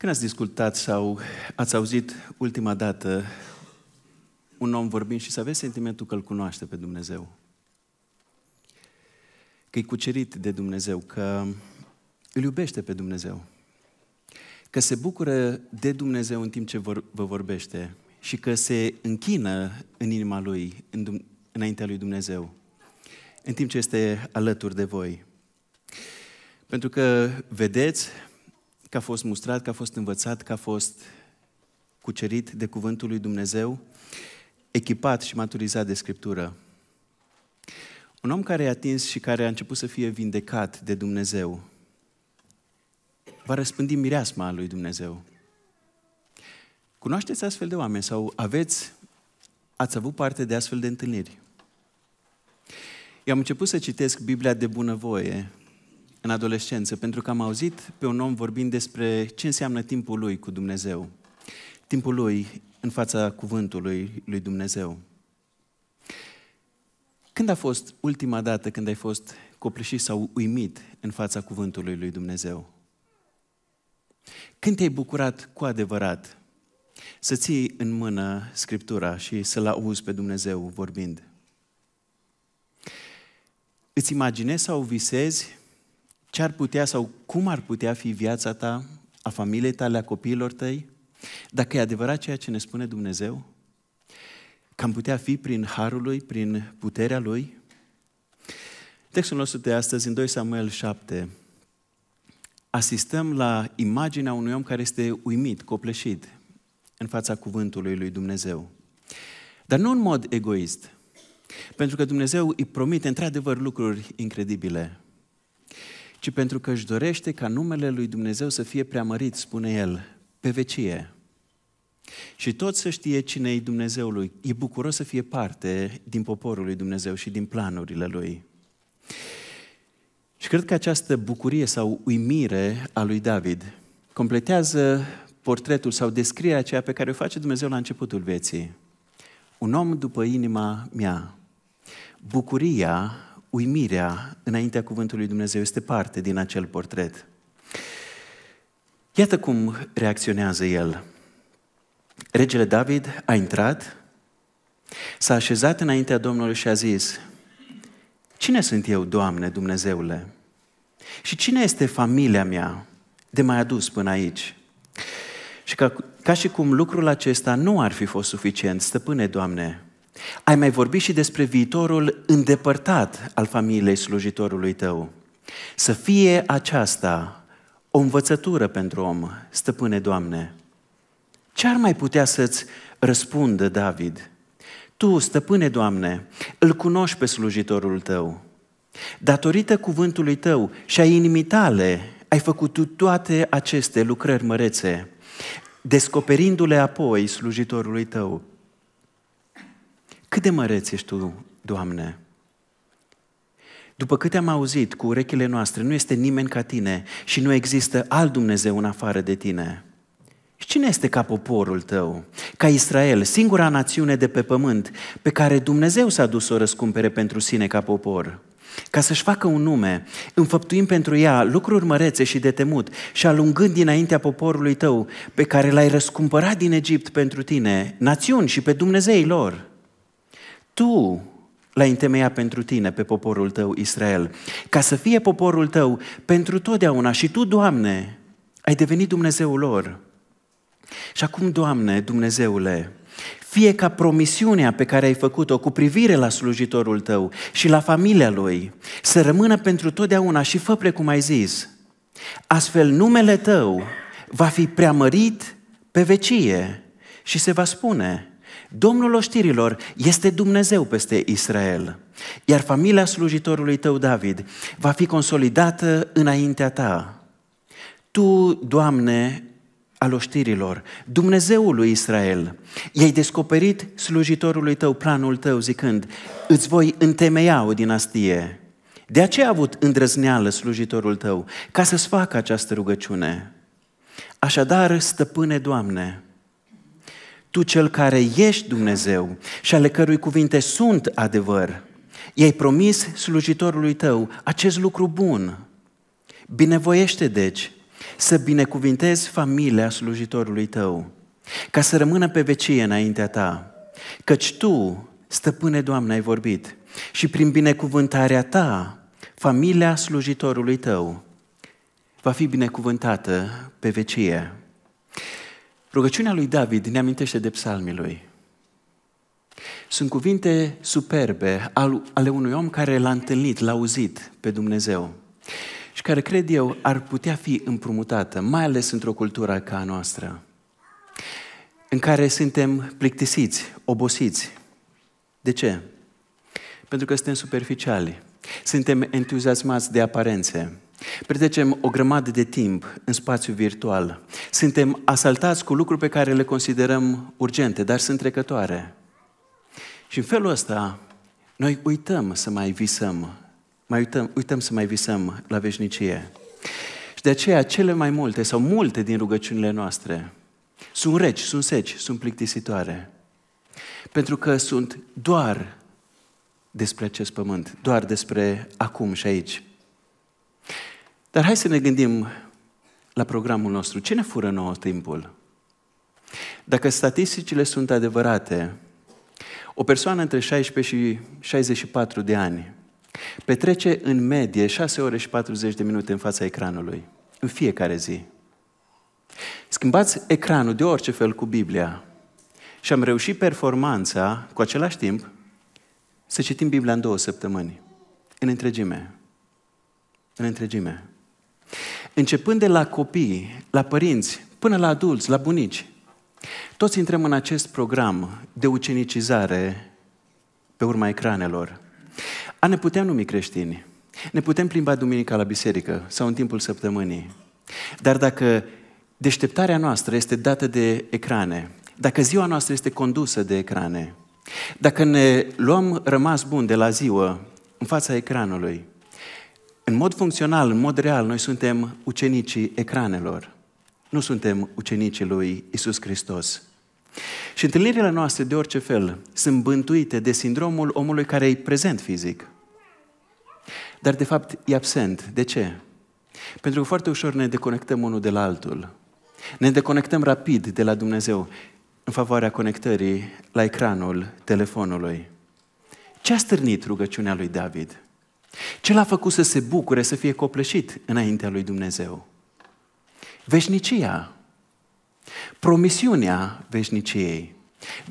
Când ați discutat sau ați auzit ultima dată un om vorbind și să aveți sentimentul că îl cunoaște pe Dumnezeu? Că e cucerit de Dumnezeu, că îl iubește pe Dumnezeu, că se bucură de Dumnezeu în timp ce vor, vă vorbește și că se închină în inima lui, în, înaintea lui Dumnezeu, în timp ce este alături de voi. Pentru că, vedeți, că a fost mustrat, că a fost învățat, că a fost cucerit de Cuvântul lui Dumnezeu, echipat și maturizat de Scriptură. Un om care a atins și care a început să fie vindecat de Dumnezeu va răspândi mireasma lui Dumnezeu. Cunoașteți astfel de oameni sau aveți, ați avut parte de astfel de întâlniri? Eu am început să citesc Biblia de bunăvoie în adolescență, pentru că am auzit pe un om vorbind despre ce înseamnă timpul lui cu Dumnezeu. Timpul lui în fața cuvântului lui Dumnezeu. Când a fost ultima dată când ai fost copleșit sau uimit în fața cuvântului lui Dumnezeu? Când te-ai bucurat cu adevărat să ții în mână Scriptura și să-L auzi pe Dumnezeu vorbind? Îți imaginezi sau visezi ce ar putea sau cum ar putea fi viața ta, a familiei tale, a copiilor tăi, dacă e adevărat ceea ce ne spune Dumnezeu, că am putea fi prin harul lui, prin puterea lui. Textul nostru de astăzi, în 2 Samuel 7, asistăm la imaginea unui om care este uimit, copleșit în fața cuvântului lui Dumnezeu. Dar nu în mod egoist, pentru că Dumnezeu îi promite într-adevăr lucruri incredibile ci pentru că își dorește ca numele lui Dumnezeu să fie preamărit, spune el, pe vecie. Și tot să știe cine e Dumnezeul lui. E bucuros să fie parte din poporul lui Dumnezeu și din planurile lui. Și cred că această bucurie sau uimire a lui David completează portretul sau descrierea aceea pe care o face Dumnezeu la începutul vieții. Un om după inima mea. Bucuria uimirea înaintea cuvântului Dumnezeu este parte din acel portret. Iată cum reacționează el. Regele David a intrat, s-a așezat înaintea Domnului și a zis, Cine sunt eu, Doamne, Dumnezeule? Și cine este familia mea de mai adus până aici? Și ca, ca și cum lucrul acesta nu ar fi fost suficient, stăpâne, Doamne, ai mai vorbit și despre viitorul îndepărtat al familiei slujitorului tău. Să fie aceasta o învățătură pentru om, stăpâne Doamne. Ce ar mai putea să-ți răspundă David? Tu, stăpâne Doamne, îl cunoști pe slujitorul tău. Datorită cuvântului tău și a inimii tale, ai făcut tu toate aceste lucrări mărețe, descoperindu-le apoi slujitorului tău, cât de măreț ești Tu, Doamne? După câte am auzit cu urechile noastre, nu este nimeni ca Tine și nu există alt Dumnezeu în afară de Tine. Și cine este ca poporul tău? Ca Israel, singura națiune de pe pământ pe care Dumnezeu s-a dus o răscumpere pentru sine ca popor. Ca să-și facă un nume, înfăptuim pentru ea lucruri mărețe și de temut și alungând dinaintea poporului tău pe care l-ai răscumpărat din Egipt pentru tine, națiuni și pe Dumnezei lor tu l-ai întemeiat pentru tine, pe poporul tău Israel, ca să fie poporul tău pentru totdeauna și tu, Doamne, ai devenit Dumnezeul lor. Și acum, Doamne, Dumnezeule, fie ca promisiunea pe care ai făcut-o cu privire la slujitorul tău și la familia lui să rămână pentru totdeauna și fă precum ai zis. Astfel numele tău va fi preamărit pe vecie și se va spune – Domnul oștirilor este Dumnezeu peste Israel, iar familia slujitorului tău David va fi consolidată înaintea ta. Tu, Doamne, al oștirilor, Dumnezeul lui Israel, i-ai descoperit slujitorului tău planul tău zicând, îți voi întemeia o dinastie. De aceea a avut îndrăzneală slujitorul tău, ca să-ți facă această rugăciune. Așadar, stăpâne Doamne, tu cel care ești Dumnezeu și ale cărui cuvinte sunt adevăr, i-ai promis slujitorului tău acest lucru bun. Binevoiește, deci, să binecuvintezi familia slujitorului tău, ca să rămână pe vecie înaintea ta, căci tu, stăpâne Doamne, ai vorbit și prin binecuvântarea ta, familia slujitorului tău va fi binecuvântată pe vecie. Rugăciunea lui David ne amintește de psalmii lui. Sunt cuvinte superbe ale unui om care l-a întâlnit, l-a auzit pe Dumnezeu și care, cred eu, ar putea fi împrumutată, mai ales într-o cultură ca a noastră, în care suntem plictisiți, obosiți. De ce? Pentru că suntem superficiali, suntem entuziasmați de aparențe, Petrecem o grămadă de timp în spațiu virtual. Suntem asaltați cu lucruri pe care le considerăm urgente, dar sunt trecătoare. Și în felul ăsta, noi uităm să mai visăm, mai uităm, uităm să mai visăm la veșnicie. Și de aceea, cele mai multe sau multe din rugăciunile noastre sunt reci, sunt seci, sunt plictisitoare. Pentru că sunt doar despre acest pământ, doar despre acum și aici. Dar hai să ne gândim la programul nostru. Ce ne fură nouă timpul? Dacă statisticile sunt adevărate, o persoană între 16 și 64 de ani petrece în medie 6 ore și 40 de minute în fața ecranului, în fiecare zi. Schimbați ecranul de orice fel cu Biblia și am reușit performanța, cu același timp, să citim Biblia în două săptămâni, în întregime. În întregime începând de la copii, la părinți, până la adulți, la bunici. Toți intrăm în acest program de ucenicizare pe urma ecranelor. A ne putem numi creștini, ne putem plimba duminica la biserică sau în timpul săptămânii. Dar dacă deșteptarea noastră este dată de ecrane, dacă ziua noastră este condusă de ecrane, dacă ne luăm rămas bun de la ziua în fața ecranului, în mod funcțional, în mod real, noi suntem ucenicii ecranelor. Nu suntem ucenicii lui Isus Hristos. Și întâlnirile noastre, de orice fel, sunt bântuite de sindromul omului care e prezent fizic. Dar, de fapt, e absent. De ce? Pentru că foarte ușor ne deconectăm unul de la altul. Ne deconectăm rapid de la Dumnezeu în favoarea conectării la ecranul telefonului. Ce a stârnit rugăciunea lui David? Ce l-a făcut să se bucure, să fie copleșit înaintea lui Dumnezeu? Veșnicia. Promisiunea veșniciei.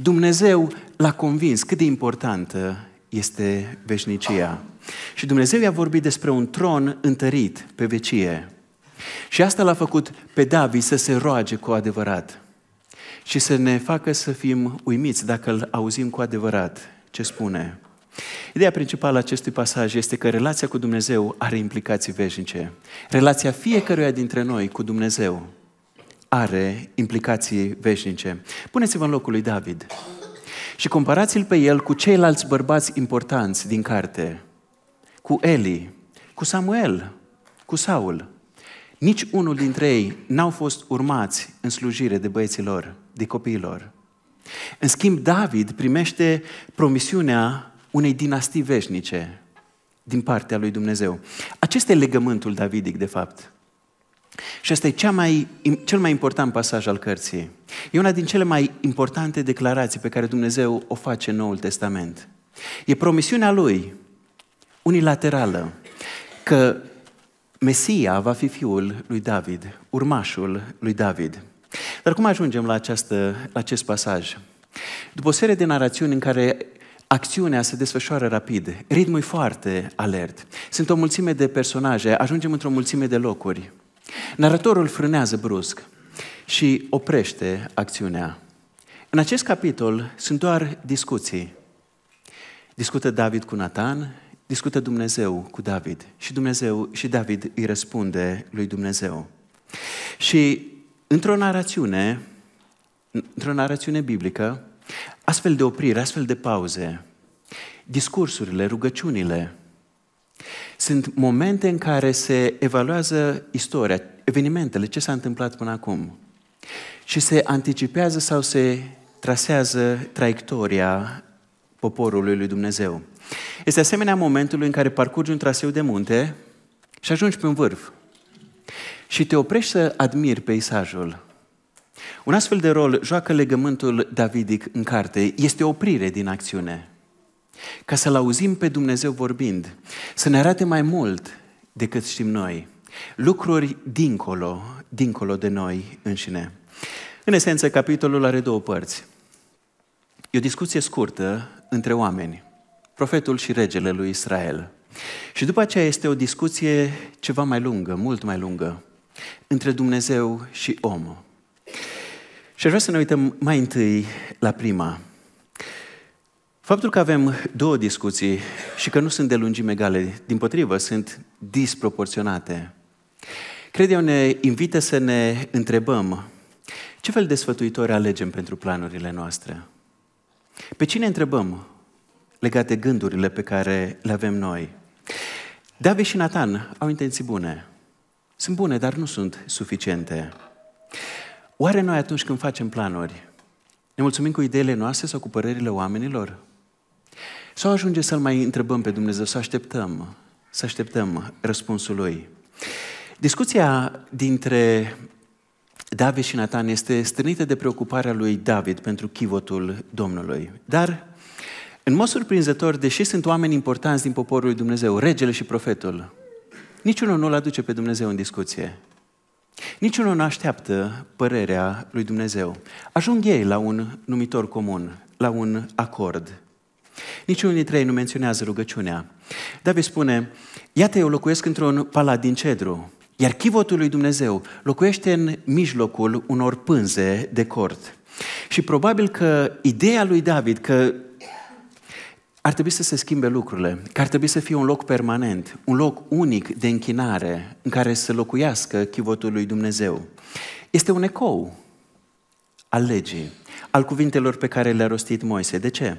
Dumnezeu l-a convins cât de importantă este veșnicia. Și Dumnezeu i-a vorbit despre un tron întărit pe vecie. Și asta l-a făcut pe David să se roage cu adevărat și să ne facă să fim uimiți dacă îl auzim cu adevărat ce spune. Ideea principală a acestui pasaj este că relația cu Dumnezeu are implicații veșnice. Relația fiecăruia dintre noi cu Dumnezeu are implicații veșnice. Puneți-vă în locul lui David și comparați-l pe el cu ceilalți bărbați importanți din carte, cu Eli, cu Samuel, cu Saul. Nici unul dintre ei n-au fost urmați în slujire de băieților, de copiilor. În schimb, David primește promisiunea unei dinastii veșnice din partea lui Dumnezeu. Acesta e legământul davidic, de fapt. Și asta e cea mai, cel mai important pasaj al cărții. E una din cele mai importante declarații pe care Dumnezeu o face în Noul Testament. E promisiunea lui, unilaterală, că Mesia va fi fiul lui David, urmașul lui David. Dar cum ajungem la, această, la acest pasaj? După o serie de narațiuni în care acțiunea se desfășoară rapid, ritmul e foarte alert. Sunt o mulțime de personaje, ajungem într-o mulțime de locuri. Naratorul frânează brusc și oprește acțiunea. În acest capitol sunt doar discuții. Discută David cu Nathan, discută Dumnezeu cu David și Dumnezeu și David îi răspunde lui Dumnezeu. Și într-o narațiune, într-o narațiune biblică, Astfel de opriri, astfel de pauze, discursurile, rugăciunile, sunt momente în care se evaluează istoria, evenimentele, ce s-a întâmplat până acum. Și se anticipează sau se trasează traiectoria poporului lui Dumnezeu. Este asemenea momentului în care parcurgi un traseu de munte și ajungi pe un vârf. Și te oprești să admiri peisajul. Un astfel de rol joacă legământul davidic în carte. Este oprire din acțiune. Ca să-L auzim pe Dumnezeu vorbind, să ne arate mai mult decât știm noi. Lucruri dincolo, dincolo de noi înșine. În esență, capitolul are două părți. E o discuție scurtă între oameni, profetul și regele lui Israel. Și după aceea este o discuție ceva mai lungă, mult mai lungă, între Dumnezeu și om, și aș vrea să ne uităm mai întâi la prima. Faptul că avem două discuții și că nu sunt de lungime egale, din potrivă, sunt disproporționate, cred eu ne invită să ne întrebăm ce fel de sfătuitori alegem pentru planurile noastre? Pe cine întrebăm Legate gândurile pe care le avem noi? David și Nathan au intenții bune. Sunt bune, dar nu sunt suficiente. Oare noi atunci când facem planuri, ne mulțumim cu ideile noastre sau cu părerile oamenilor? Sau ajunge să-L mai întrebăm pe Dumnezeu, să așteptăm, să așteptăm răspunsul Lui? Discuția dintre David și Nathan este strânită de preocuparea lui David pentru chivotul Domnului. Dar, în mod surprinzător, deși sunt oameni importanți din poporul lui Dumnezeu, regele și profetul, niciunul nu-l aduce pe Dumnezeu în discuție. Niciunul nu așteaptă părerea lui Dumnezeu. Ajung ei la un numitor comun, la un acord. Niciunul dintre ei nu menționează rugăciunea. David spune, iată eu locuiesc într-un palat din cedru, iar chivotul lui Dumnezeu locuiește în mijlocul unor pânze de cort. Și probabil că ideea lui David că ar trebui să se schimbe lucrurile, că ar trebui să fie un loc permanent, un loc unic de închinare în care să locuiască chivotul lui Dumnezeu. Este un ecou al legii, al cuvintelor pe care le-a rostit Moise. De ce?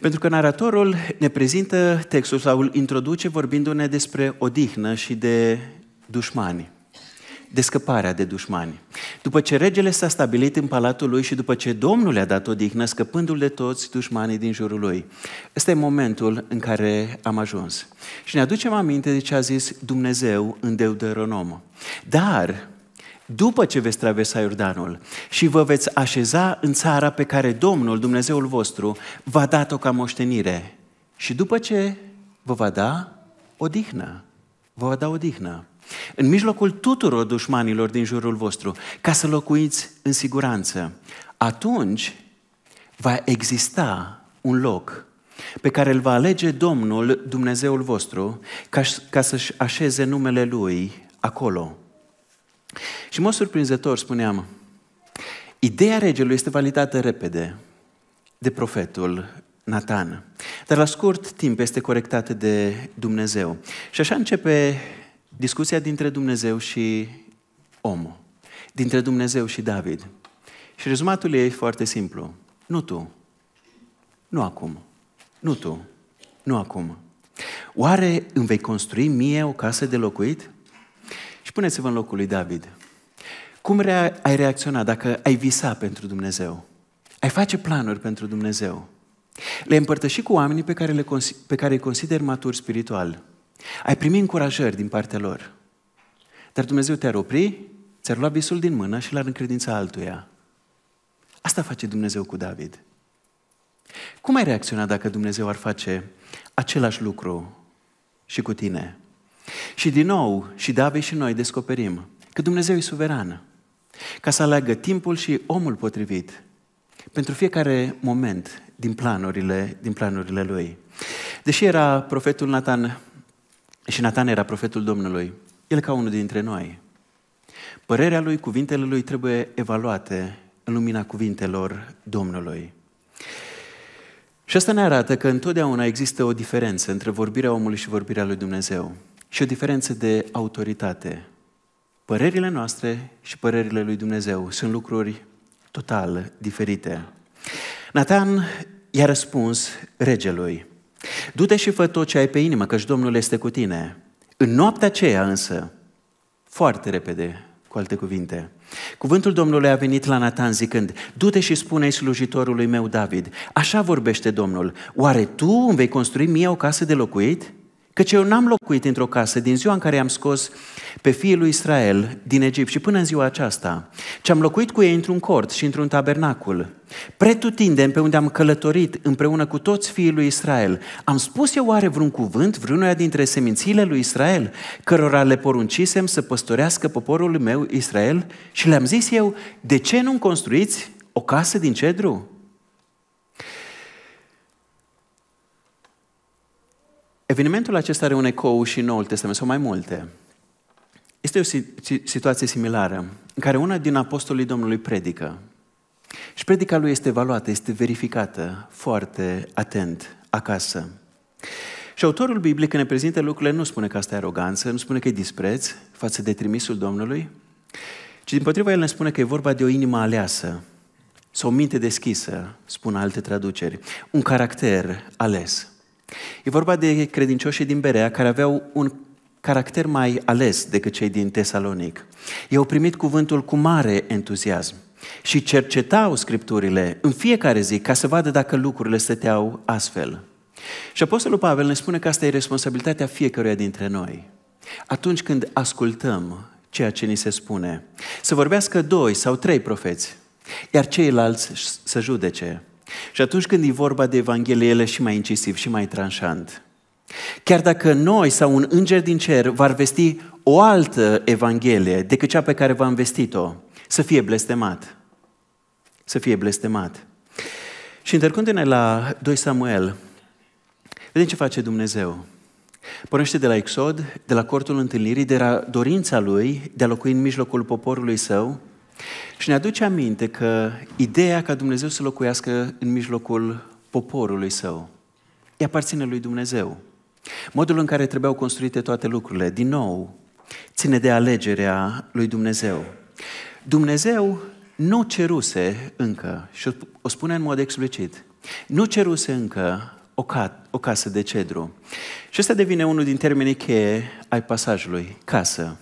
Pentru că naratorul ne prezintă textul sau îl introduce vorbindu-ne despre odihnă și de dușmani de scăparea de dușmani. După ce regele s-a stabilit în palatul lui și după ce Domnul le-a dat odihnă, scăpându-l de toți dușmanii din jurul lui. Ăsta e momentul în care am ajuns. Și ne aducem aminte de ce a zis Dumnezeu în Deuteronom. Dar, după ce veți traversa Iordanul și vă veți așeza în țara pe care Domnul, Dumnezeul vostru, v-a dat-o ca moștenire. Și după ce vă va da odihnă, vă va da odihnă în mijlocul tuturor dușmanilor din jurul vostru, ca să locuiți în siguranță. Atunci va exista un loc pe care îl va alege Domnul Dumnezeul vostru ca, ca să-și așeze numele Lui acolo. Și, mă surprinzător, spuneam, ideea regelui este validată repede de profetul Nathan, dar la scurt timp este corectată de Dumnezeu. Și așa începe Discuția dintre Dumnezeu și omul. Dintre Dumnezeu și David. Și rezumatul ei e foarte simplu. Nu tu. Nu acum. Nu tu. Nu acum. Oare îmi vei construi mie o casă de locuit? Și puneți-vă în locul lui David. Cum rea- ai reacționa dacă ai visa pentru Dumnezeu? Ai face planuri pentru Dumnezeu? Le împărtăși cu oamenii pe care, le cons- pe care îi consider maturi spiritual. Ai primi încurajări din partea lor. Dar Dumnezeu te-ar opri, ți-ar lua visul din mână și l-ar încredința altuia. Asta face Dumnezeu cu David. Cum ai reacționa dacă Dumnezeu ar face același lucru și cu tine? Și din nou, și David și noi descoperim că Dumnezeu e suveran. Ca să aleagă timpul și omul potrivit pentru fiecare moment din planurile, din planurile lui. Deși era profetul Nathan și Nathan era profetul Domnului. El ca unul dintre noi. Părerea lui, cuvintele lui trebuie evaluate în lumina cuvintelor Domnului. Și asta ne arată că întotdeauna există o diferență între vorbirea omului și vorbirea lui Dumnezeu. Și o diferență de autoritate. Părerile noastre și părerile lui Dumnezeu sunt lucruri total diferite. Nathan i-a răspuns regelui. Du-te și fă tot ce ai pe inimă, căci Domnul este cu tine. În noaptea aceea însă, foarte repede, cu alte cuvinte, cuvântul Domnului a venit la Natan zicând, du-te și spune-i slujitorului meu David, așa vorbește Domnul, oare tu îmi vei construi mie o casă de locuit? Căci eu n-am locuit într-o casă din ziua în care am scos pe fiul lui Israel din Egipt și până în ziua aceasta, ci am locuit cu ei într-un cort și într-un tabernacul. Pretutindem pe unde am călătorit împreună cu toți fiii lui Israel, am spus eu oare vreun cuvânt vreunuia dintre semințiile lui Israel, cărora le poruncisem să păstorească poporul meu Israel? Și le-am zis eu, de ce nu construiți o casă din cedru? Evenimentul acesta are un ecou și în Noul Testament, sau mai multe. Este o situație similară, în care una din apostolii Domnului predică. Și predica lui este evaluată, este verificată foarte atent, acasă. Și autorul biblic, când ne prezintă lucrurile, nu spune că asta e aroganță, nu spune că e dispreț față de trimisul Domnului, ci din potriva el ne spune că e vorba de o inimă aleasă, sau o minte deschisă, spun alte traduceri, un caracter ales. E vorba de credincioșii din Berea care aveau un caracter mai ales decât cei din Tesalonic. Ei au primit cuvântul cu mare entuziasm și cercetau scripturile în fiecare zi ca să vadă dacă lucrurile stăteau astfel. Și Apostolul Pavel ne spune că asta e responsabilitatea fiecăruia dintre noi. Atunci când ascultăm ceea ce ni se spune, să vorbească doi sau trei profeți, iar ceilalți să judece. Și atunci când e vorba de Evanghelie, el e și mai incisiv, și mai tranșant. Chiar dacă noi sau un înger din cer va vesti o altă Evanghelie decât cea pe care v-am vestit-o, să fie blestemat. Să fie blestemat. Și întrecându-ne la 2 Samuel, vedem ce face Dumnezeu. Pornește de la Exod, de la cortul întâlnirii, de la dorința lui de a locui în mijlocul poporului său și ne aduce aminte că ideea ca Dumnezeu să locuiască în mijlocul poporului său îi aparține lui Dumnezeu. Modul în care trebuiau construite toate lucrurile, din nou, ține de alegerea lui Dumnezeu. Dumnezeu nu ceruse încă, și o spune în mod explicit, nu ceruse încă o, ca, o casă de cedru. Și ăsta devine unul din termenii cheie ai pasajului, casă.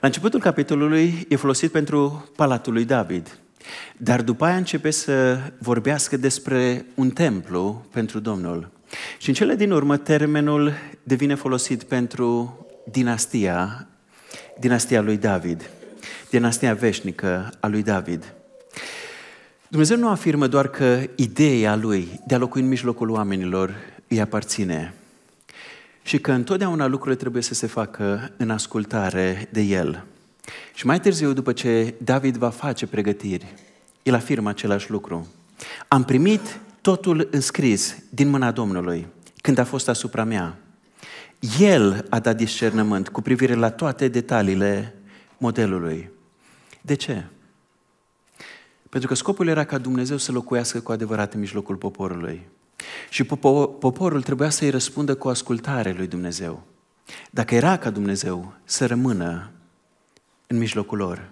La începutul capitolului e folosit pentru palatul lui David, dar după aia începe să vorbească despre un templu pentru Domnul. Și în cele din urmă termenul devine folosit pentru dinastia, dinastia lui David, dinastia veșnică a lui David. Dumnezeu nu afirmă doar că ideea lui de a locui în mijlocul oamenilor îi aparține, și că întotdeauna lucrurile trebuie să se facă în ascultare de el. Și mai târziu, după ce David va face pregătiri, el afirmă același lucru. Am primit totul înscris din mâna Domnului când a fost asupra mea. El a dat discernământ cu privire la toate detaliile modelului. De ce? Pentru că scopul era ca Dumnezeu să locuiască cu adevărat în mijlocul poporului. Și poporul trebuia să-i răspundă cu ascultare lui Dumnezeu. Dacă era ca Dumnezeu să rămână în mijlocul lor.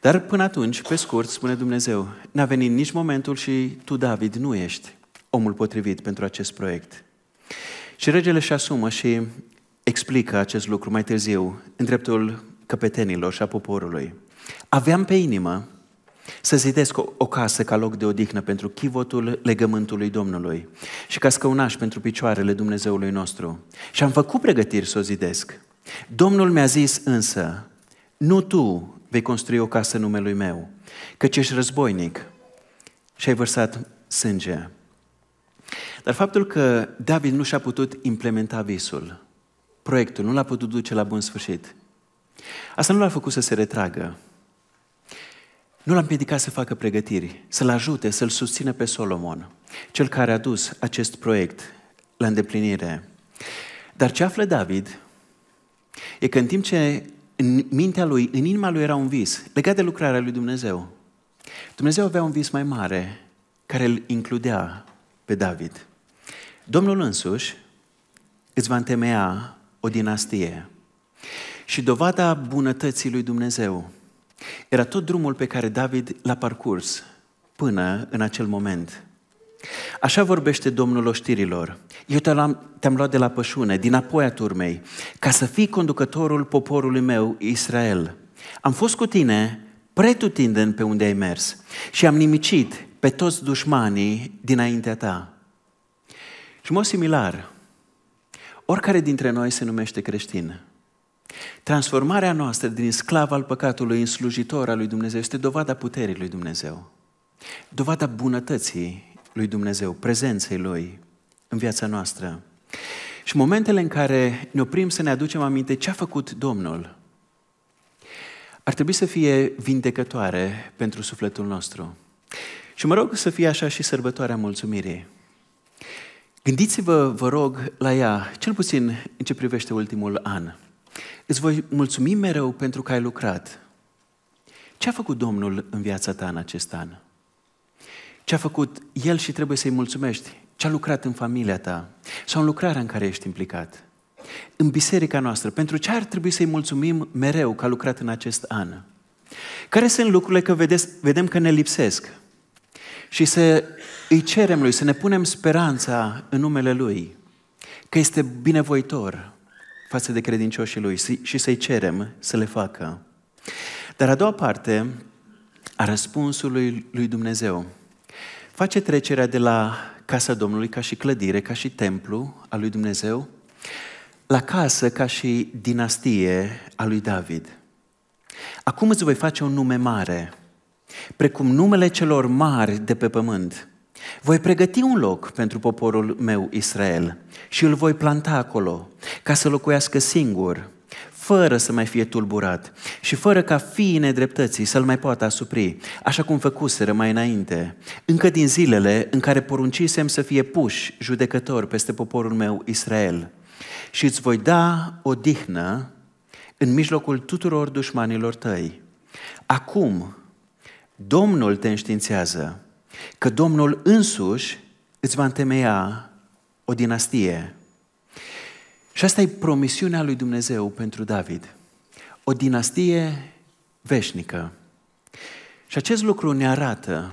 Dar până atunci, pe scurt, spune Dumnezeu, n-a venit nici momentul și tu, David, nu ești omul potrivit pentru acest proiect. Și regele își asumă și explică acest lucru mai târziu în dreptul căpetenilor și a poporului. Aveam pe inimă să zidesc o, o casă ca loc de odihnă pentru chivotul legământului Domnului și ca scăunaș pentru picioarele Dumnezeului nostru. Și am făcut pregătiri să o zidesc. Domnul mi-a zis însă, nu tu vei construi o casă numelui meu, căci ești războinic și ai vărsat sânge. Dar faptul că David nu și-a putut implementa visul, proiectul, nu l-a putut duce la bun sfârșit, asta nu l-a făcut să se retragă, nu l-a împiedicat să facă pregătiri, să-l ajute, să-l susțină pe Solomon, cel care a dus acest proiect la îndeplinire. Dar ce află David e că în timp ce în mintea lui, în inima lui era un vis legat de lucrarea lui Dumnezeu, Dumnezeu avea un vis mai mare care îl includea pe David. Domnul însuși îți va întemeia o dinastie. Și dovada bunătății lui Dumnezeu era tot drumul pe care David l-a parcurs până în acel moment. Așa vorbește Domnul oștirilor. Eu te-am, te luat de la pășune, din apoia turmei, ca să fii conducătorul poporului meu, Israel. Am fost cu tine pretutindeni pe unde ai mers și am nimicit pe toți dușmanii dinaintea ta. Și mod similar, oricare dintre noi se numește creștin, Transformarea noastră din sclav al păcatului în slujitor al lui Dumnezeu este dovada puterii lui Dumnezeu. Dovada bunătății lui Dumnezeu, prezenței Lui în viața noastră. Și momentele în care ne oprim să ne aducem aminte ce a făcut Domnul, ar trebui să fie vindecătoare pentru sufletul nostru. Și mă rog să fie așa și sărbătoarea mulțumirii. Gândiți-vă, vă rog, la ea, cel puțin în ce privește ultimul an. Îți voi mulțumi mereu pentru că ai lucrat. Ce a făcut Domnul în viața ta în acest an? Ce a făcut El și trebuie să-i mulțumești? Ce a lucrat în familia ta? Sau în lucrarea în care ești implicat? În biserica noastră, pentru ce ar trebui să-i mulțumim mereu că a lucrat în acest an? Care sunt lucrurile că vedeți, vedem că ne lipsesc? Și să îi cerem Lui, să ne punem speranța în numele Lui, că este binevoitor, față de credincioșii lui și să-i cerem să le facă. Dar a doua parte a răspunsului lui Dumnezeu face trecerea de la casa Domnului ca și clădire, ca și templu al lui Dumnezeu, la casă ca și dinastie a lui David. Acum îți voi face un nume mare, precum numele celor mari de pe pământ – voi pregăti un loc pentru poporul meu Israel și îl voi planta acolo ca să locuiască singur, fără să mai fie tulburat și fără ca fiii nedreptății să-l mai poată asupri, așa cum făcuseră mai înainte, încă din zilele în care poruncisem să fie puși judecători peste poporul meu Israel. Și îți voi da o dihnă în mijlocul tuturor dușmanilor tăi. Acum, Domnul te înștiințează că Domnul însuși îți va întemeia o dinastie. Și asta e promisiunea lui Dumnezeu pentru David. O dinastie veșnică. Și acest lucru ne arată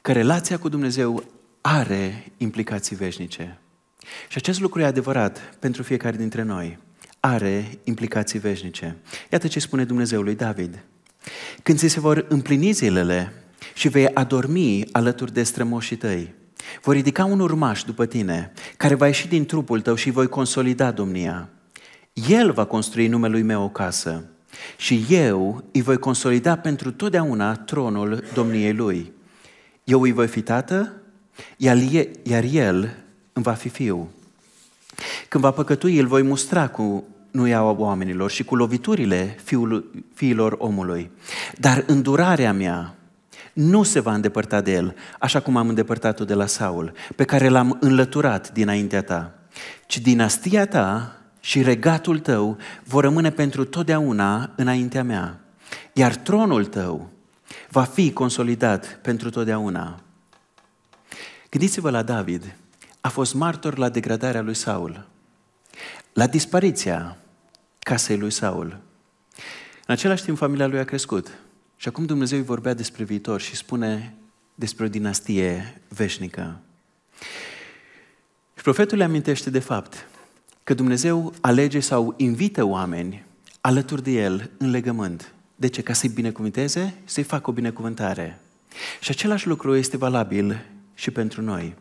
că relația cu Dumnezeu are implicații veșnice. Și acest lucru e adevărat pentru fiecare dintre noi. Are implicații veșnice. Iată ce spune Dumnezeu lui David. Când ți se vor împlini zilele și vei adormi alături de strămoșii tăi. Voi ridica un urmaș după tine, care va ieși din trupul tău și voi consolida domnia. El va construi numelui meu o casă și eu îi voi consolida pentru totdeauna tronul domniei lui. Eu îi voi fi tată, iar el îmi va fi fiu. Când va păcătui, îl voi mustra cu nuiaua oamenilor și cu loviturile fiul, fiilor omului. Dar îndurarea mea nu se va îndepărta de el, așa cum am îndepărtat-o de la Saul, pe care l-am înlăturat dinaintea ta, ci dinastia ta și regatul tău vor rămâne pentru totdeauna înaintea mea, iar tronul tău va fi consolidat pentru totdeauna. Gândiți-vă la David, a fost martor la degradarea lui Saul, la dispariția casei lui Saul. În același timp, familia lui a crescut. Și acum Dumnezeu îi vorbea despre viitor și spune despre o dinastie veșnică. Și profetul le amintește de fapt că Dumnezeu alege sau invită oameni alături de El în legământ. De ce? Ca să-i binecuvânteze, să-i facă o binecuvântare. Și același lucru este valabil și pentru noi.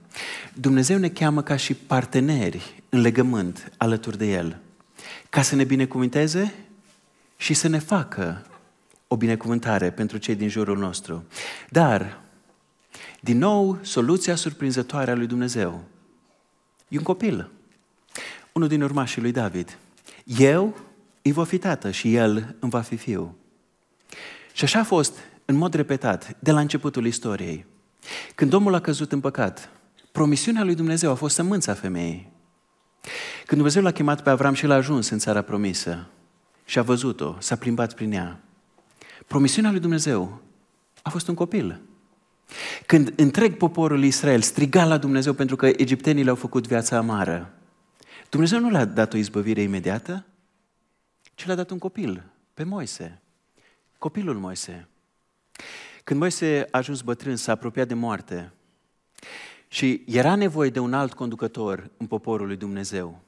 Dumnezeu ne cheamă ca și parteneri în legământ alături de El, ca să ne binecuvânteze și să ne facă o binecuvântare pentru cei din jurul nostru. Dar, din nou, soluția surprinzătoare a lui Dumnezeu. E un copil, unul din urmașii lui David. Eu îi voi fi tată și el îmi va fi fiu. Și așa a fost în mod repetat de la începutul istoriei. Când omul a căzut în păcat, promisiunea lui Dumnezeu a fost sămânța femeii. Când Dumnezeu l-a chemat pe Avram și l-a ajuns în țara promisă și a văzut-o, s-a plimbat prin ea, promisiunea lui Dumnezeu a fost un copil. Când întreg poporul Israel striga la Dumnezeu pentru că egiptenii le-au făcut viața amară, Dumnezeu nu le-a dat o izbăvire imediată, ci le-a dat un copil, pe Moise, copilul Moise. Când Moise a ajuns bătrân, s-a apropiat de moarte și era nevoie de un alt conducător în poporul lui Dumnezeu.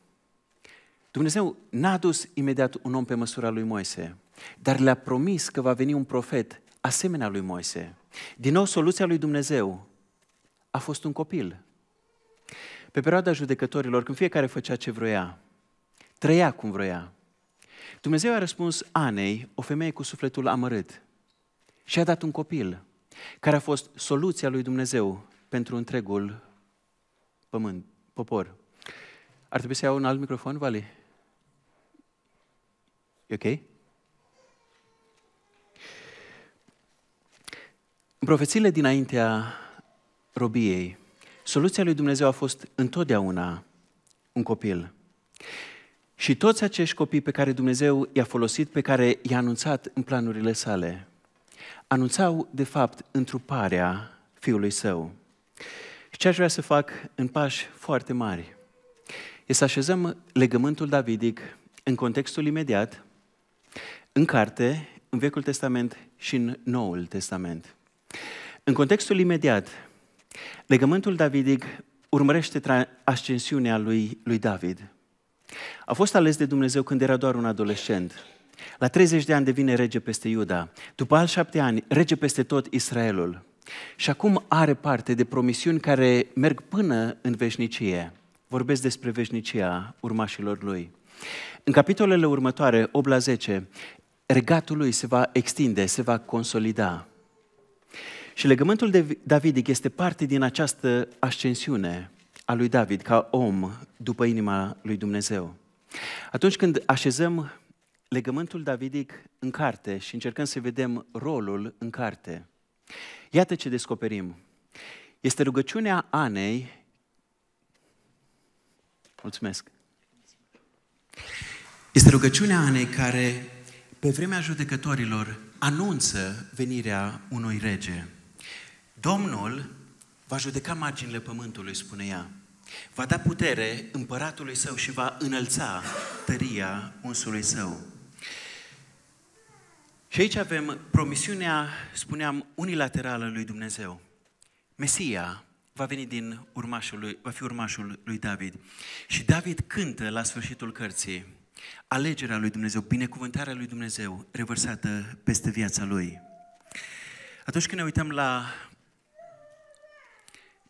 Dumnezeu n-a dus imediat un om pe măsura lui Moise, dar le-a promis că va veni un profet asemenea lui Moise. Din nou, soluția lui Dumnezeu a fost un copil. Pe perioada judecătorilor, când fiecare făcea ce vroia, trăia cum vroia, Dumnezeu a răspuns Anei, o femeie cu sufletul amărât, și a dat un copil, care a fost soluția lui Dumnezeu pentru întregul pământ, popor. Ar trebui să iau un alt microfon, Vali? E ok? În profețiile dinaintea robiei, soluția lui Dumnezeu a fost întotdeauna un copil. Și toți acești copii pe care Dumnezeu i-a folosit, pe care i-a anunțat în planurile sale, anunțau, de fapt, întruparea Fiului Său. Și ce aș vrea să fac în pași foarte mari este să așezăm legământul davidic în contextul imediat, în carte, în Vechiul Testament și în Noul Testament. În contextul imediat, legământul davidic urmărește ascensiunea lui, lui David. A fost ales de Dumnezeu când era doar un adolescent. La 30 de ani devine rege peste Iuda. După al șapte ani, rege peste tot Israelul. Și acum are parte de promisiuni care merg până în veșnicie. Vorbesc despre veșnicia urmașilor lui. În capitolele următoare, 8 la 10, regatul lui se va extinde, se va consolida. Și legământul Davidic este parte din această ascensiune a lui David ca om după inima lui Dumnezeu. Atunci când așezăm legământul Davidic în carte și încercăm să vedem rolul în carte, iată ce descoperim. Este rugăciunea Anei. Mulțumesc. Este rugăciunea Anei care, pe vremea judecătorilor, anunță venirea unui rege. Domnul va judeca marginile pământului, spune ea. Va da putere împăratului său și va înălța tăria unsului său. Și aici avem promisiunea, spuneam, unilaterală lui Dumnezeu. Mesia va veni din urmașul lui, va fi urmașul lui David. Și David cântă la sfârșitul cărții alegerea lui Dumnezeu, binecuvântarea lui Dumnezeu revărsată peste viața lui. Atunci când ne uităm la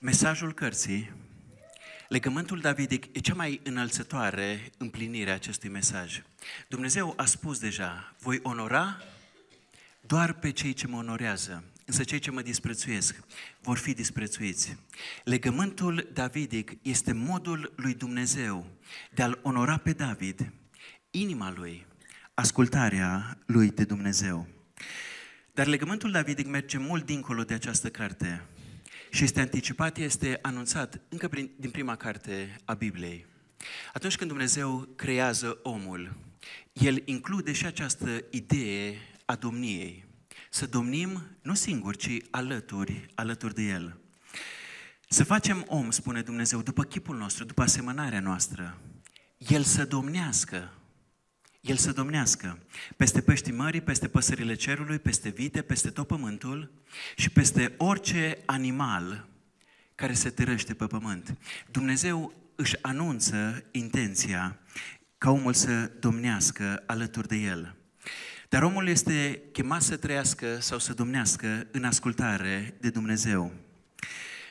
Mesajul cărții, legământul davidic, e cea mai înălțătoare împlinire a acestui mesaj. Dumnezeu a spus deja, voi onora doar pe cei ce mă onorează, însă cei ce mă disprețuiesc vor fi disprețuiți. Legământul davidic este modul lui Dumnezeu de a-l onora pe David, inima lui, ascultarea lui de Dumnezeu. Dar legământul davidic merge mult dincolo de această carte și este anticipat, este anunțat încă prin, din prima carte a Bibliei. Atunci când Dumnezeu creează omul, el include și această idee a domniei. Să domnim nu singuri, ci alături, alături de el. Să facem om, spune Dumnezeu, după chipul nostru, după asemănarea noastră. El să domnească el să domnească peste peștii mării, peste păsările cerului, peste vite, peste tot pământul și peste orice animal care se târăște pe pământ. Dumnezeu își anunță intenția ca omul să domnească alături de el. Dar omul este chemat să trăiască sau să domnească în ascultare de Dumnezeu.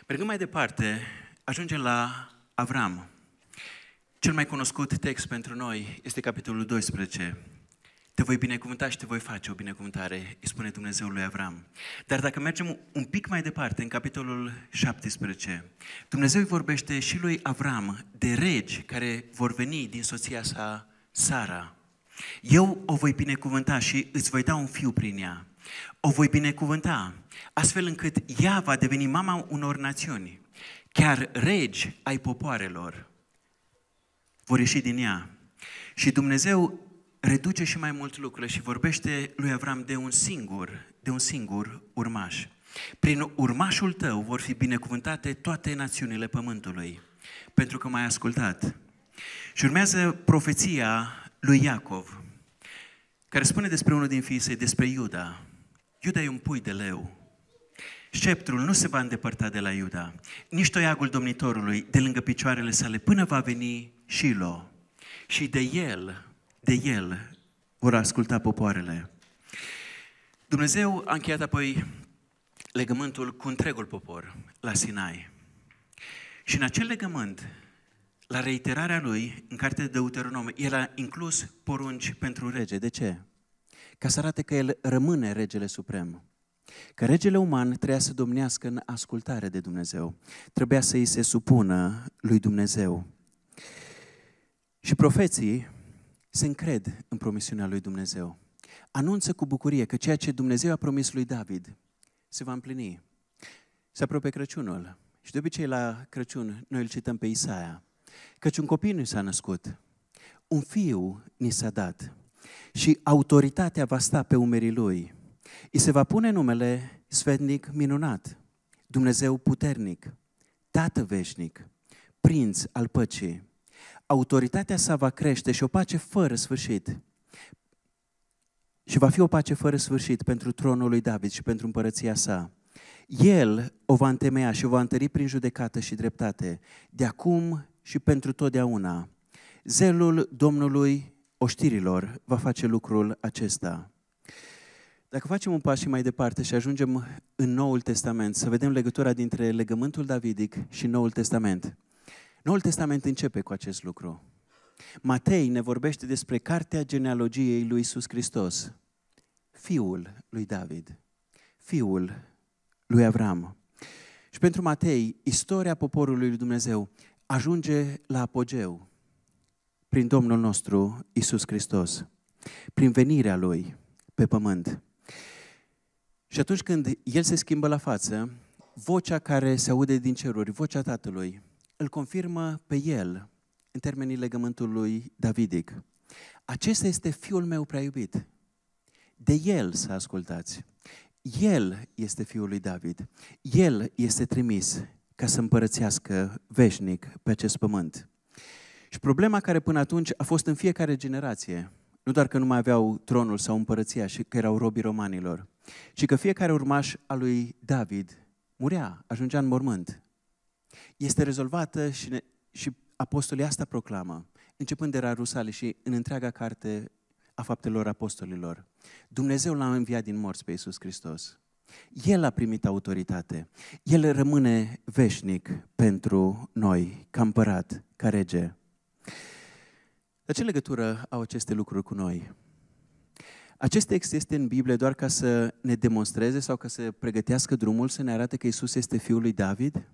Mergând mai departe, ajungem la Avram. Cel mai cunoscut text pentru noi este capitolul 12. Te voi binecuvânta și te voi face o binecuvântare, îi spune Dumnezeul lui Avram. Dar dacă mergem un pic mai departe, în capitolul 17, Dumnezeu îi vorbește și lui Avram de regi care vor veni din soția sa, Sara. Eu o voi binecuvânta și îți voi da un fiu prin ea. O voi binecuvânta, astfel încât ea va deveni mama unor națiuni, chiar regi ai popoarelor vor ieși din ea. Și Dumnezeu reduce și mai mult lucrurile și vorbește lui Avram de un singur, de un singur urmaș. Prin urmașul tău vor fi binecuvântate toate națiunile pământului, pentru că m-ai ascultat. Și urmează profeția lui Iacov, care spune despre unul din fiii săi, despre Iuda. Iuda e un pui de leu. Sceptrul nu se va îndepărta de la Iuda, nici toiagul domnitorului de lângă picioarele sale, până va veni Shiloh Și de el, de el vor asculta popoarele. Dumnezeu a încheiat apoi legământul cu întregul popor la Sinai. Și în acel legământ, la reiterarea lui, în cartea de Deuteronom, el a inclus porunci pentru rege. De ce? Ca să arate că el rămâne regele suprem. Că regele uman trebuia să domnească în ascultare de Dumnezeu. Trebuia să îi se supună lui Dumnezeu. Și profeții se încred în promisiunea lui Dumnezeu. Anunță cu bucurie că ceea ce Dumnezeu a promis lui David se va împlini. Se apropie Crăciunul. Și de obicei la Crăciun noi îl cităm pe Isaia. Căci un copil nu s-a născut, un fiu ni s-a dat și autoritatea va sta pe umerii lui. I se va pune numele Sfetnic Minunat, Dumnezeu Puternic, Tată Veșnic, Prinț al Păcii autoritatea sa va crește și o pace fără sfârșit. Și va fi o pace fără sfârșit pentru tronul lui David și pentru împărăția sa. El o va întemeia și o va întări prin judecată și dreptate, de acum și pentru totdeauna. Zelul Domnului oștirilor va face lucrul acesta. Dacă facem un pas și mai departe și ajungem în Noul Testament, să vedem legătura dintre legământul davidic și Noul Testament. Noul Testament începe cu acest lucru. Matei ne vorbește despre cartea genealogiei lui Isus Hristos, fiul lui David, fiul lui Avram. Și pentru Matei, istoria poporului lui Dumnezeu ajunge la apogeu prin Domnul nostru Isus Hristos, prin venirea Lui pe pământ. Și atunci când El se schimbă la față, vocea care se aude din ceruri, vocea Tatălui, îl confirmă pe el în termenii legământului davidic. Acesta este fiul meu prea iubit. De el să ascultați. El este fiul lui David. El este trimis ca să împărățească veșnic pe acest pământ. Și problema care până atunci a fost în fiecare generație, nu doar că nu mai aveau tronul sau împărăția și că erau robii romanilor, ci că fiecare urmaș al lui David murea, ajungea în mormânt este rezolvată și, ne, și apostolii asta proclamă, începând de la Rusale și în întreaga carte a faptelor apostolilor. Dumnezeu l-a înviat din morți pe Iisus Hristos. El a primit autoritate. El rămâne veșnic pentru noi, ca împărat, ca rege. Dar ce legătură au aceste lucruri cu noi? Acest text este în Biblie doar ca să ne demonstreze sau ca să pregătească drumul, să ne arate că Isus este Fiul lui David?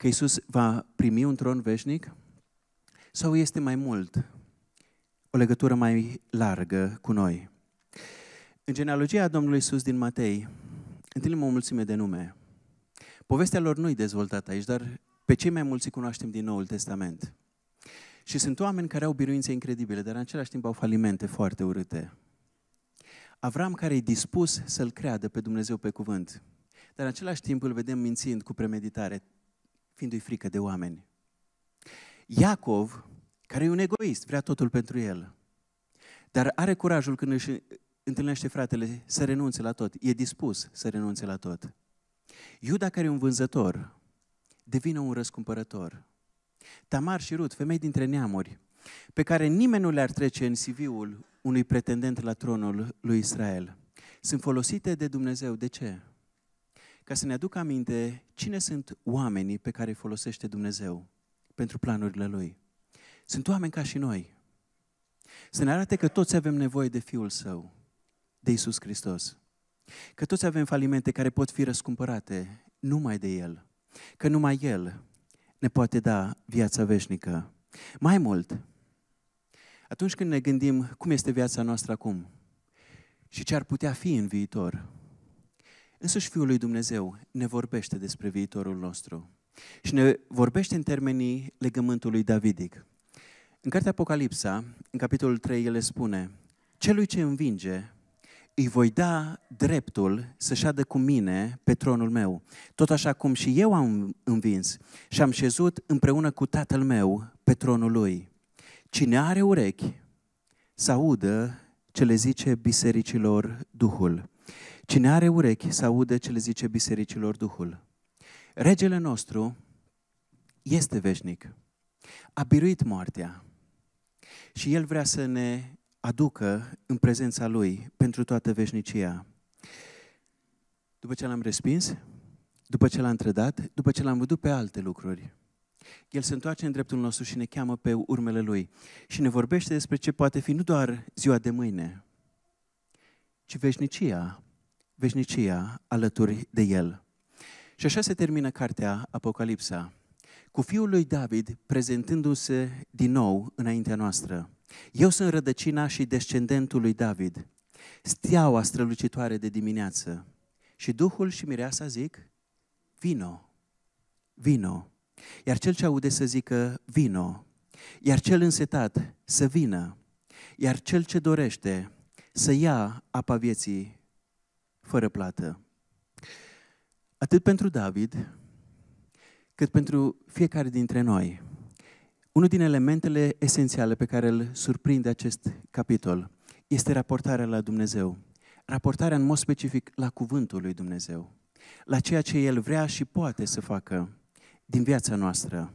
că Isus va primi un tron veșnic? Sau este mai mult, o legătură mai largă cu noi? În genealogia Domnului Isus din Matei, întâlnim o mulțime de nume. Povestea lor nu e dezvoltată aici, dar pe cei mai mulți îi cunoaștem din Noul Testament. Și sunt oameni care au biruințe incredibile, dar în același timp au falimente foarte urâte. Avram care e dispus să-L creadă pe Dumnezeu pe cuvânt, dar în același timp îl vedem mințind cu premeditare, fiindu-i frică de oameni. Iacov, care e un egoist, vrea totul pentru el, dar are curajul când își întâlnește fratele să renunțe la tot, e dispus să renunțe la tot. Iuda, care e un vânzător, devine un răscumpărător. Tamar și Rut, femei dintre neamuri, pe care nimeni nu le-ar trece în CV-ul unui pretendent la tronul lui Israel. Sunt folosite de Dumnezeu. De ce? ca să ne aducă aminte cine sunt oamenii pe care îi folosește Dumnezeu pentru planurile Lui. Sunt oameni ca și noi. Să ne arate că toți avem nevoie de Fiul Său, de Isus Hristos. Că toți avem falimente care pot fi răscumpărate numai de El. Că numai El ne poate da viața veșnică. Mai mult, atunci când ne gândim cum este viața noastră acum și ce ar putea fi în viitor, Însuși Fiul lui Dumnezeu ne vorbește despre viitorul nostru și ne vorbește în termenii legământului davidic. În cartea Apocalipsa, în capitolul 3, el spune, Celui ce învinge, îi voi da dreptul să șadă cu mine pe tronul meu, tot așa cum și eu am învins și am șezut împreună cu tatăl meu pe tronul lui. Cine are urechi, să audă ce le zice bisericilor Duhul. Cine are urechi să audă ce le zice bisericilor Duhul. Regele nostru este veșnic. A biruit moartea. Și El vrea să ne aducă în prezența Lui pentru toată veșnicia. După ce l-am respins, după ce l-am trădat, după ce l-am văzut pe alte lucruri. El se întoarce în dreptul nostru și ne cheamă pe urmele Lui și ne vorbește despre ce poate fi nu doar ziua de mâine, ci veșnicia veșnicia alături de el. Și așa se termină cartea Apocalipsa, cu fiul lui David prezentându-se din nou înaintea noastră. Eu sunt rădăcina și descendentul lui David, steaua strălucitoare de dimineață. Și Duhul și Mireasa zic, vino, vino. Iar cel ce aude să zică, vino. Iar cel însetat, să vină. Iar cel ce dorește, să ia apa vieții fără plată. Atât pentru David, cât pentru fiecare dintre noi. Unul din elementele esențiale pe care îl surprinde acest capitol este raportarea la Dumnezeu. Raportarea în mod specific la cuvântul lui Dumnezeu, la ceea ce El vrea și poate să facă din viața noastră.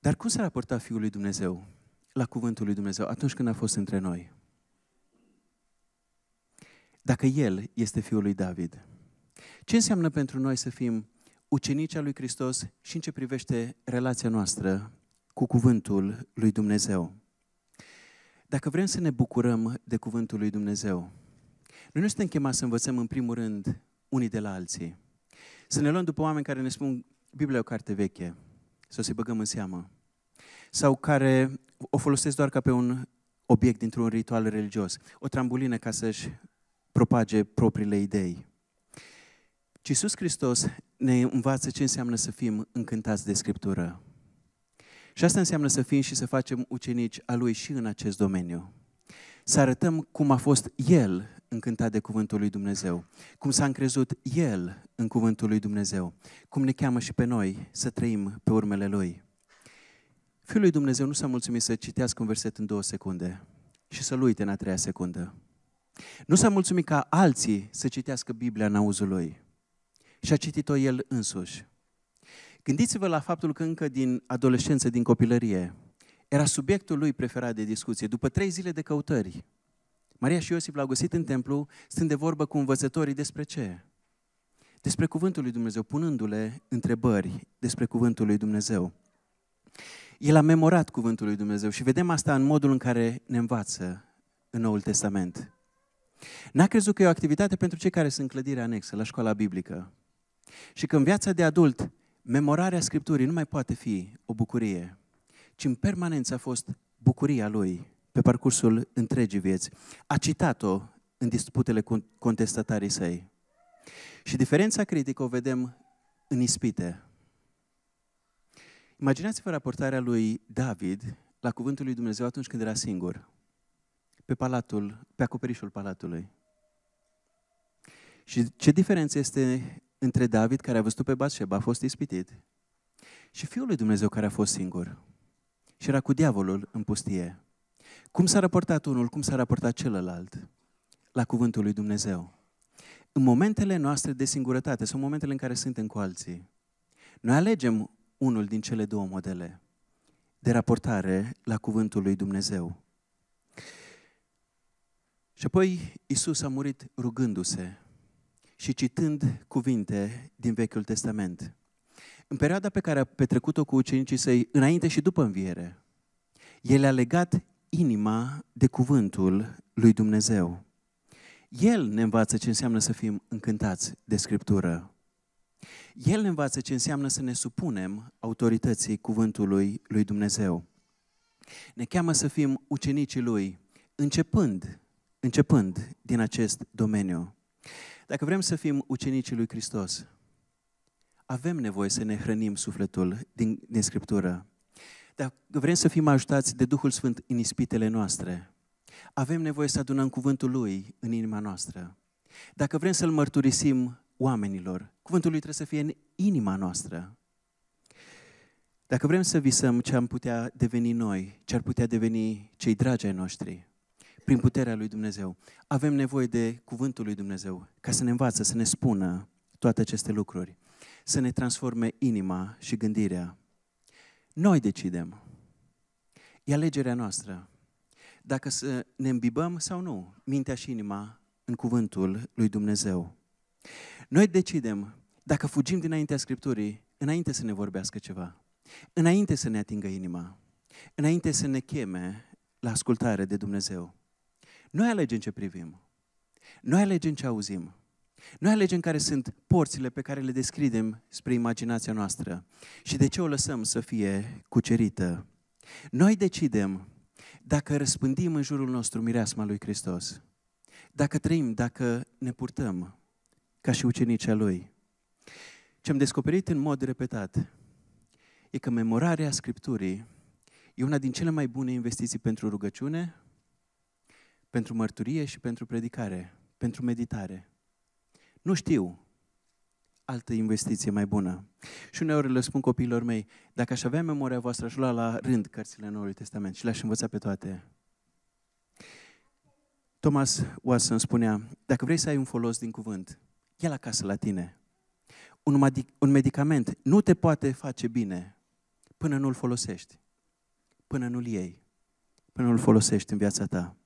Dar cum s-a raportat Fiul lui Dumnezeu la cuvântul lui Dumnezeu atunci când a fost între noi? dacă El este Fiul lui David. Ce înseamnă pentru noi să fim ucenici al lui Hristos și în ce privește relația noastră cu cuvântul lui Dumnezeu? Dacă vrem să ne bucurăm de cuvântul lui Dumnezeu, noi nu suntem chemați să învățăm în primul rând unii de la alții. Să ne luăm după oameni care ne spun Biblia e o carte veche, să o se băgăm în seamă. Sau care o folosesc doar ca pe un obiect dintr-un ritual religios, o trambulină ca să-și propage propriile idei. Iisus Hristos ne învață ce înseamnă să fim încântați de Scriptură. Și asta înseamnă să fim și să facem ucenici a Lui și în acest domeniu. Să arătăm cum a fost El încântat de Cuvântul lui Dumnezeu, cum s-a încrezut El în Cuvântul lui Dumnezeu, cum ne cheamă și pe noi să trăim pe urmele Lui. Fiul lui Dumnezeu nu s-a mulțumit să citească un verset în două secunde și să-l uite în a treia secundă. Nu s-a mulțumit ca alții să citească Biblia în auzul lui. Și a citit-o el însuși. Gândiți-vă la faptul că încă din adolescență, din copilărie, era subiectul lui preferat de discuție. După trei zile de căutări, Maria și Iosif l-au găsit în templu, stând de vorbă cu învățătorii despre ce? Despre cuvântul lui Dumnezeu, punându-le întrebări despre cuvântul lui Dumnezeu. El a memorat cuvântul lui Dumnezeu și vedem asta în modul în care ne învață în Noul Testament. N-a crezut că e o activitate pentru cei care sunt în clădirea anexă, la școala biblică. Și că în viața de adult, memorarea Scripturii nu mai poate fi o bucurie, ci în permanență a fost bucuria lui pe parcursul întregii vieți. A citat-o în disputele cu contestatarii săi. Și diferența critică o vedem în ispite. Imaginați-vă raportarea lui David la cuvântul lui Dumnezeu atunci când era singur pe palatul, pe acoperișul palatului. Și ce diferență este între David, care a văzut pe Batșeba, a fost ispitit, și Fiul lui Dumnezeu, care a fost singur și era cu diavolul în pustie. Cum s-a raportat unul, cum s-a raportat celălalt la cuvântul lui Dumnezeu? În momentele noastre de singurătate sau momentele în care suntem cu alții, noi alegem unul din cele două modele de raportare la cuvântul lui Dumnezeu. Și apoi Isus a murit rugându-se și citând cuvinte din Vechiul Testament. În perioada pe care a petrecut-o cu ucenicii săi, înainte și după înviere, el a legat inima de cuvântul lui Dumnezeu. El ne învață ce înseamnă să fim încântați de Scriptură. El ne învață ce înseamnă să ne supunem autorității cuvântului lui Dumnezeu. Ne cheamă să fim ucenicii lui, începând începând din acest domeniu. Dacă vrem să fim ucenicii lui Hristos, avem nevoie să ne hrănim sufletul din, din Scriptură. Dacă vrem să fim ajutați de Duhul Sfânt în ispitele noastre, avem nevoie să adunăm cuvântul Lui în inima noastră. Dacă vrem să-L mărturisim oamenilor, cuvântul Lui trebuie să fie în inima noastră. Dacă vrem să visăm ce am putea deveni noi, ce ar putea deveni cei dragi ai noștri, prin puterea lui Dumnezeu. Avem nevoie de cuvântul lui Dumnezeu ca să ne învață, să ne spună toate aceste lucruri, să ne transforme inima și gândirea. Noi decidem. E alegerea noastră. Dacă să ne îmbibăm sau nu mintea și inima în cuvântul lui Dumnezeu. Noi decidem dacă fugim dinaintea Scripturii, înainte să ne vorbească ceva, înainte să ne atingă inima, înainte să ne cheme la ascultare de Dumnezeu. Noi alegem ce privim. Noi alegem ce auzim. Noi alegem care sunt porțile pe care le descridem spre imaginația noastră și de ce o lăsăm să fie cucerită. Noi decidem dacă răspândim în jurul nostru mireasma lui Hristos, dacă trăim, dacă ne purtăm ca și a lui. Ce am descoperit în mod repetat e că memorarea Scripturii e una din cele mai bune investiții pentru rugăciune, pentru mărturie și pentru predicare, pentru meditare. Nu știu altă investiție mai bună. Și uneori le spun copiilor mei, dacă aș avea memoria voastră, aș lua la rând cărțile Noului Testament și le-aș învăța pe toate. Thomas Watson spunea, dacă vrei să ai un folos din cuvânt, ia la casă la tine. Un, un medicament nu te poate face bine până nu-l folosești, până nu-l iei, până nu-l folosești în viața ta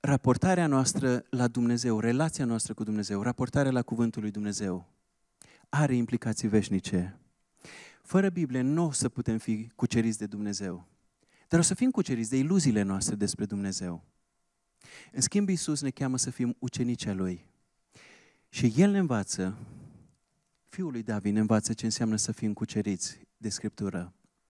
raportarea noastră la Dumnezeu, relația noastră cu Dumnezeu, raportarea la Cuvântul lui Dumnezeu, are implicații veșnice. Fără Biblie nu o să putem fi cuceriți de Dumnezeu, dar o să fim cuceriți de iluziile noastre despre Dumnezeu. În schimb, Iisus ne cheamă să fim ucenici a Lui. Și El ne învață, Fiul lui David ne învață ce înseamnă să fim cuceriți de Scriptură.